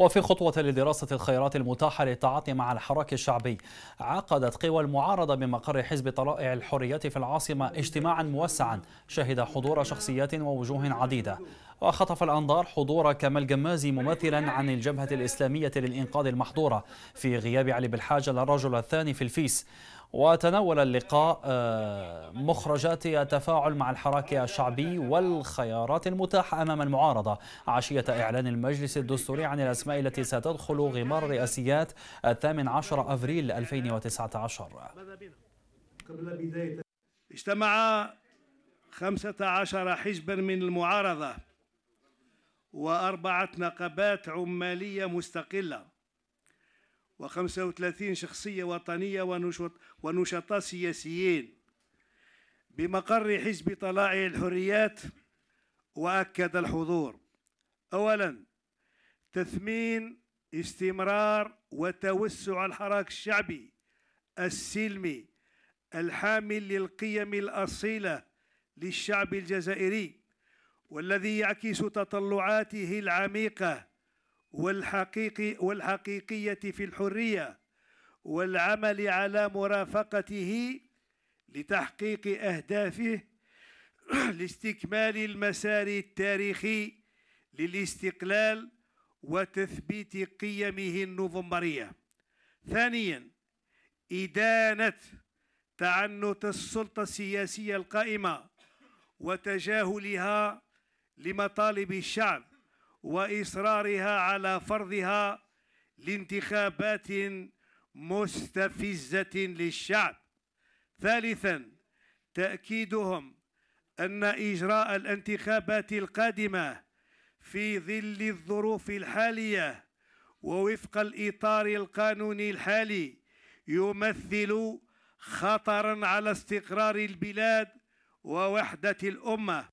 وفي خطوة لدراسة الخيارات المتاحة للتعاطي مع الحراك الشعبي عقدت قوى المعارضة بمقر حزب طلائع الحرية في العاصمة اجتماعا موسعا شهد حضور شخصيات ووجوه عديدة وخطف الأنظار حضور كمال جمازي ممثلا عن الجبهة الإسلامية للإنقاذ المحضورة في غياب علي بالحاجة الرجل الثاني في الفيس وتناول اللقاء آه، مخرجات التفاعل مع الحراك الشعبي والخيارات المتاحة أمام المعارضة عشية إعلان المجلس الدستوري عن الأسماء التي ستدخل غمار رئاسيات الثامن عشر أفريل 2019 اجتمع 15 حزبا من المعارضة وأربعة نقابات عمالية مستقلة و35 شخصية وطنية ونشط ونشطاء سياسيين بمقر حزب طلائع الحريات وأكد الحضور أولا تثمين استمرار وتوسع الحراك الشعبي السلمي الحامل للقيم الأصيلة للشعب الجزائري والذي يعكس تطلعاته العميقه والحقيقي والحقيقية في الحرية والعمل على مرافقته لتحقيق أهدافه لاستكمال المسار التاريخي للاستقلال وتثبيت قيمه النوفمبرية ثانيا إدانة تعنت السلطة السياسية القائمة وتجاهلها لمطالب الشعب واصرارها على فرضها لانتخابات مستفزه للشعب ثالثا تاكيدهم ان اجراء الانتخابات القادمه في ظل الظروف الحاليه ووفق الاطار القانوني الحالي يمثل خطرا على استقرار البلاد ووحده الامه